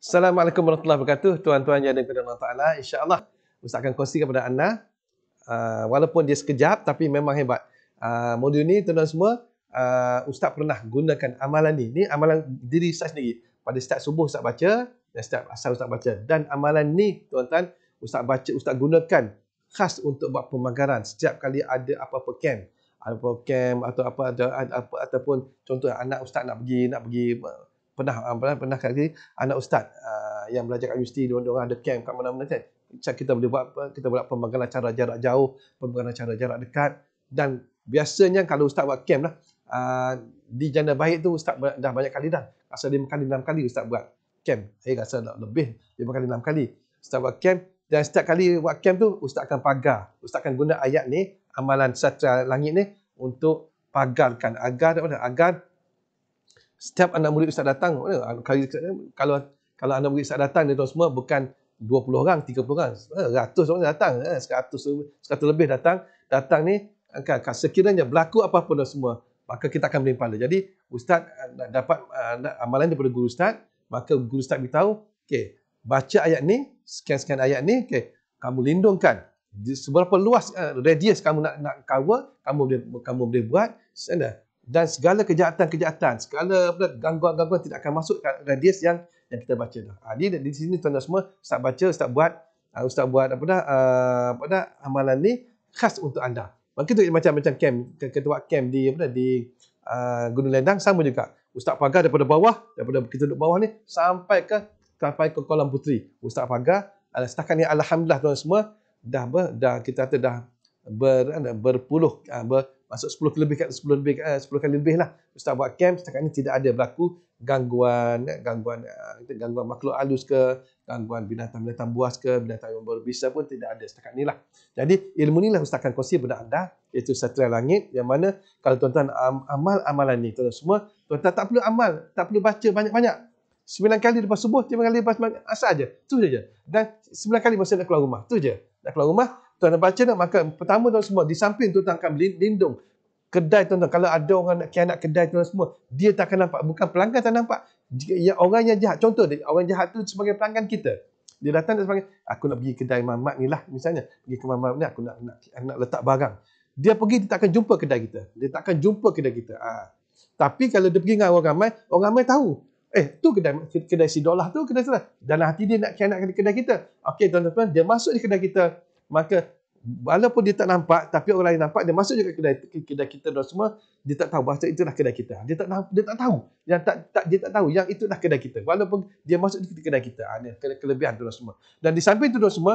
Assalamualaikum warahmatullahi wabarakatuh. Tuan-tuan yang ada dikenal Allah Ta'ala. InsyaAllah, Ustaz akan kongsi kepada anda. Uh, walaupun dia sekejap, tapi memang hebat. Uh, modul ni, tuan-tuan semua, uh, Ustaz pernah gunakan amalan ni. Ni amalan diri Ustaz sendiri. Pada setiap subuh Ustaz baca, dan setiap asal Ustaz baca. Dan amalan ni, tuan-tuan, Ustaz baca, Ustaz gunakan khas untuk buat pemagaran. Setiap kali ada apa-apa camp. Apa-apa camp atau apa ada, apa, ataupun contoh anak Ustaz nak pergi, nak pergi uh, Ah, pernah pernah pernah kali anak ustaz uh, yang belajar kat universiti dia orang ada camp kat mana-mana kan kita boleh buat kita buat pembangunan cara jarak jauh pembangunan cara jarak dekat dan biasanya kalau ustaz buat camp lah uh, di janda baik tu ustaz dah banyak kali dah rasa lima kali enam kali ustaz buat camp saya eh, rasa lebih lima kali enam kali ustaz buat camp dan setiap kali buat camp tu ustaz akan pagar ustaz akan guna ayat ni amalan satra langit ni untuk pagarkan agar agar setiap anak murid ustaz datang ah, kalau kalau anak murid ustaz datang dia semua bukan 20 orang 30 orang eh, ratus orang datang 100 eh, lebih datang datang ni kan, kan sekiranya berlaku apa pun dan semua maka kita akan beri pahala jadi ustaz eh, dapat amalan daripada guru ustaz maka guru ustaz beritahu okay baca ayat ni scan-scan ayat ni okay kamu lindungkan seberapa luas radius kamu nak nak cover kamu boleh kamu boleh buat sana dan segala kejahatan-kejahatan, segala gangguan-gangguan tidak akan masuk ke radius yang yang kita baca dah. Ha, dia di sini tuan-tuan semua ustaz baca, ustaz buat, uh, ustaz buat apa dah, uh, apa dah amalan ni khas untuk anda. Mungkin tu macam-macam camp, ketua camp di apa dah, di uh, Gunung Lendang sama juga. Ustaz pagar daripada bawah, daripada kita duduk bawah ni sampai ke sampai ke kolam putri. Ustaz pagar ala setakat ni alhamdulillah tuan semua dah ber, dah kita kata dah ber, berpuluh ber, masuk 10 kali lebih 10 lebih 10 eh, kali lebih lah ustaz buat camp setakat ni tidak ada berlaku gangguan eh, gangguan eh, gangguan makhluk halus ke gangguan binatang-binatang buas ke binatang yang berbisa pun tidak ada setakat ni lah jadi ilmu ni lah ustaz akan kongsi kepada anda iaitu satria langit yang mana kalau tuan-tuan amal amalan ni tuan-tuan semua tuan-tuan tak perlu amal tak perlu baca banyak-banyak 9 kali lepas subuh 3 kali lepas asar aja tu saja dan 9 kali masa nak keluar rumah tu je nak keluar rumah tuan dah baca dah maka pertama tuan semua di samping tuan akan lindung kedai tuan, tuan kalau ada orang nak kianat kedai tuan semua dia tak akan nampak bukan pelanggan tak nampak jika ya, orang yang jahat contoh dia, orang jahat tu sebagai pelanggan kita dia datang dia sebagai aku nak pergi kedai mamat ni lah misalnya pergi ke mamat ni aku nak, nak nak nak letak barang dia pergi dia takkan jumpa kedai kita dia takkan jumpa kedai kita ha. tapi kalau dia pergi dengan orang ramai orang ramai tahu Eh, tu kedai kedai si Dolah tu, kedai sana. Lah. Dalam hati dia nak kianat kedai kita. Okey, tuan-tuan, dia masuk di kedai kita maka walaupun dia tak nampak tapi orang lain nampak dia masuk juga kedai kedai kita dan semua dia tak tahu bahasa itulah kedai kita dia tak dia tak tahu yang tak, tak dia tak tahu yang itu itulah kedai kita walaupun dia masuk di kedai kita ada ah, ke, kelebihan tu dan semua dan di samping itu dan semua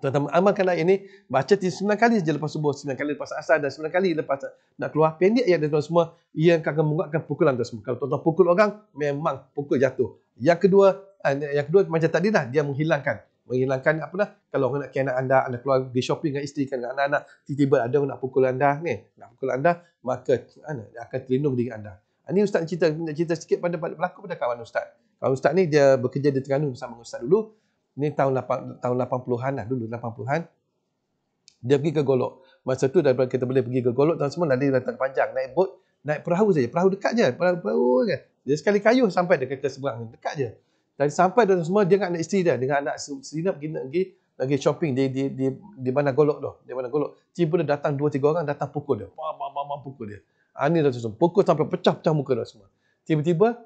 Tuan-tuan amalkan ayat ini, baca tiga sembilan kali saja lepas subuh, sembilan kali lepas asal dan sembilan kali lepas nak keluar. Pendek ayat dan semua, ia akan menguatkan pukulan dan semua. Kalau tuan-tuan pukul orang, memang pukul jatuh. Yang kedua, ah, yang kedua macam tadi dah, dia menghilangkan menghilangkan apa lah kalau orang nak kena anda anda keluar pergi shopping dengan isteri kan anak-anak tiba-tiba ada orang nak pukul anda ni nak pukul anda maka anak akan terlindung diri anda ini ha, ustaz cerita nak cerita sikit pada pelaku pada kawan ustaz kawan ustaz ni dia bekerja di Terengganu bersama ustaz dulu ni tahun 8, tahun 80-an lah dulu 80-an dia pergi ke Golok masa tu daripada kita boleh pergi ke Golok dan semua nanti datang panjang naik bot naik perahu saja perahu dekat je perahu perahu kan dia sekali kayuh sampai dekat ke seberang dekat je dan sampai dan semua dia nak anak isteri dia, dengan anak isteri dia pergi, pergi, pergi shopping di di di di mana golok tu, di mana golok. Tiba dia datang dua tiga orang datang pukul dia. Mam mam mam pukul dia. Ani ah, ni dah susun. Pukul sampai pecah-pecah muka dia semua. Tiba-tiba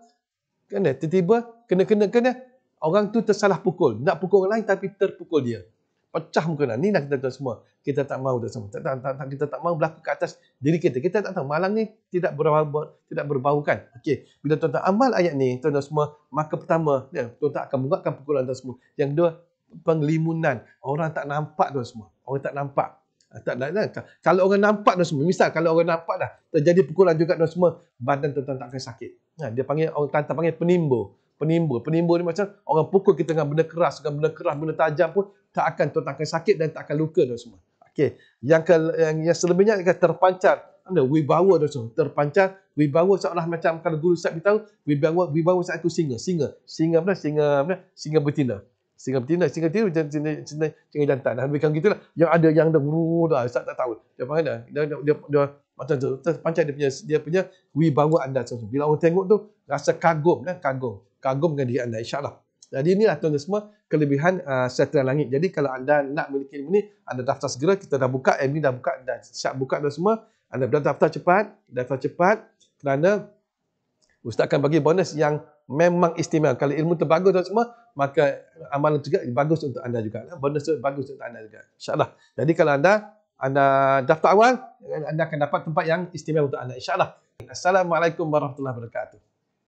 kena tiba-tiba kena kena kena orang tu tersalah pukul. Nak pukul orang lain tapi terpukul dia pecah muka nak. Inilah kita tuan semua. Kita tak mahu dah semua. Tak, tak, tak, tak, kita tak mahu berlaku ke atas diri kita. Kita tak tahu. Malang ni tidak berbau, ber, tidak berbau kan. Okey. Bila tuan-tuan amal ayat ni, tuan-tuan semua, maka pertama, ya, tuan-tuan akan menguatkan pukulan tuan semua. Yang kedua, penglimunan. Orang tak nampak tuan semua. Orang tak nampak. Ah, tak, tak, tak, Kalau orang nampak tuan semua, misal kalau orang nampak dah, terjadi pukulan juga tuan semua, badan tuan-tuan tak akan sakit. Ya, dia panggil, orang kata panggil penimbul penimbun. Penimbun ni macam orang pukul kita dengan benda keras, dengan benda keras, benda tajam pun tak akan tuan sakit dan tak akan luka dan semua. Okey. Yang, yang yang selebihnya akan terpancar. Anda wibawa dan semua. Terpancar wibawa seolah macam kalau guru sat beritahu wibawa wibawa saat itu singa, singa. Singa mana? Singa mana? Singa betina. Singa betina, singa betina macam singa singa, singa jantan. Dan bukan gitulah. Yang ada yang ada guru dah sat tak tahu. Dia panggil dah. Dia dia, dia, dia, dia macam tu terpancar dia punya dia punya wibawa anda semua bila orang tengok tu rasa kagum kan kagum kagum dengan diri anda insyaallah jadi inilah tuan-tuan semua kelebihan uh, setra langit jadi kalau anda nak memiliki ini, anda daftar segera kita dah buka ini dah buka dah siap buka dah semua anda boleh daftar cepat daftar cepat kerana ustaz akan bagi bonus yang memang istimewa kalau ilmu tu bagus tuan semua maka amalan juga bagus untuk anda juga bonus tu bagus untuk anda juga insyaallah jadi kalau anda anda daftar awal anda akan dapat tempat yang istimewa untuk anda insyaallah assalamualaikum warahmatullahi wabarakatuh